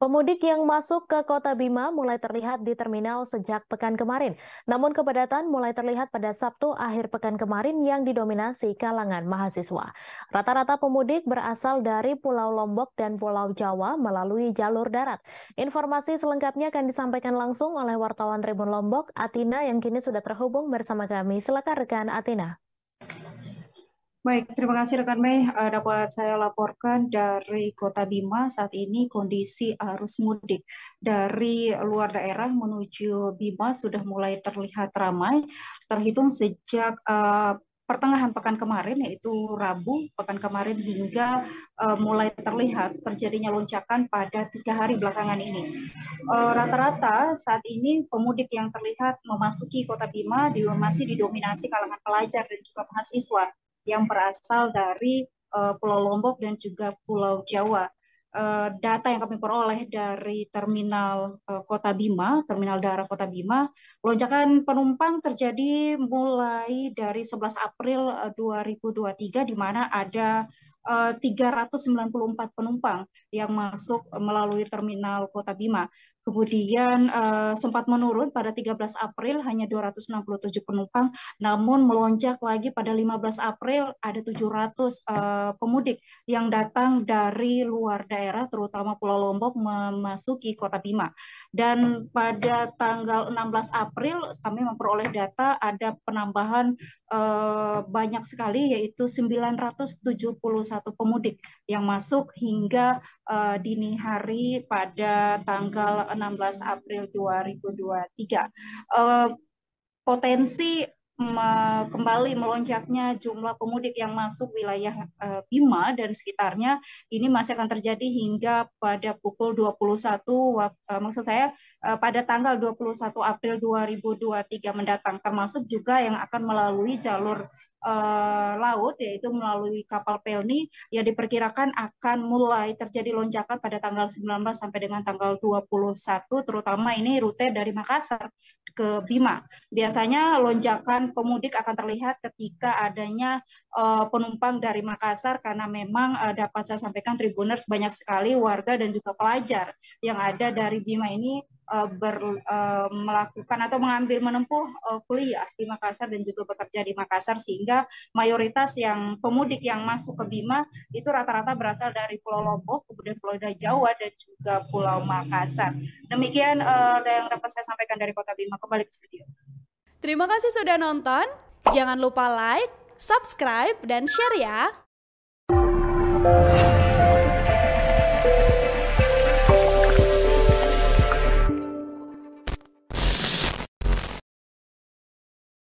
Pemudik yang masuk ke Kota Bima mulai terlihat di terminal sejak pekan kemarin. Namun kepadatan mulai terlihat pada Sabtu akhir pekan kemarin yang didominasi kalangan mahasiswa. Rata-rata pemudik berasal dari Pulau Lombok dan Pulau Jawa melalui jalur darat. Informasi selengkapnya akan disampaikan langsung oleh wartawan Tribun Lombok, Atina yang kini sudah terhubung bersama kami. Silakan rekan Atina. Baik, terima kasih rekan Mei. Eh, dapat saya laporkan dari Kota Bima saat ini kondisi arus mudik dari luar daerah menuju Bima sudah mulai terlihat ramai, terhitung sejak uh, pertengahan pekan kemarin yaitu Rabu pekan kemarin hingga uh, mulai terlihat terjadinya lonjakan pada tiga hari belakangan ini. Rata-rata uh, saat ini pemudik yang terlihat memasuki kota Bima masih didominasi kalangan pelajar dan juga mahasiswa yang berasal dari uh, Pulau Lombok dan juga Pulau Jawa. Uh, data yang kami peroleh dari terminal uh, Kota Bima, terminal daerah Kota Bima, lonjakan penumpang terjadi mulai dari 11 April 2023 di mana ada 394 eh, penumpang yang masuk melalui terminal Kota Bima. Kemudian uh, sempat menurun pada 13 April hanya 267 penumpang, namun melonjak lagi pada 15 April ada 700 uh, eh, pemudik yang datang dari luar daerah, terutama Pulau Lombok memasuki Kota Bima. Dan pada tanggal 16 April kami memperoleh data ada penambahan uh, banyak sekali yaitu 971 pemudik yang masuk hingga uh, dini hari pada tanggal 16 April 2023. Uh, eh, potensi kembali melonjaknya jumlah pemudik yang masuk wilayah eh, Bima dan sekitarnya ini masih akan terjadi hingga pada pukul 21 maksud saya pada tanggal 21 April 2023 mendatang termasuk juga yang akan melalui jalur uh, laut yaitu melalui kapal Pelni yang diperkirakan akan mulai terjadi lonjakan pada tanggal 19 sampai dengan tanggal 21 terutama ini rute dari Makassar ke Bima. Biasanya lonjakan pemudik akan terlihat ketika adanya uh, penumpang dari Makassar karena memang uh, dapat saya sampaikan Tribuners banyak sekali warga dan juga pelajar yang ada dari Bima ini uh, ber, uh, melakukan atau mengambil menempuh uh, kuliah di Makassar dan juga bekerja di Makassar sehingga mayoritas yang pemudik yang masuk ke Bima itu rata-rata berasal dari Pulau Lombok, kemudian Pulau Jawa dan juga Pulau Makassar. Demikian uh, yang dapat saya sampaikan dari Kota Bima. Kembali ke studio. Terima kasih sudah nonton. Jangan lupa like, subscribe, dan share ya.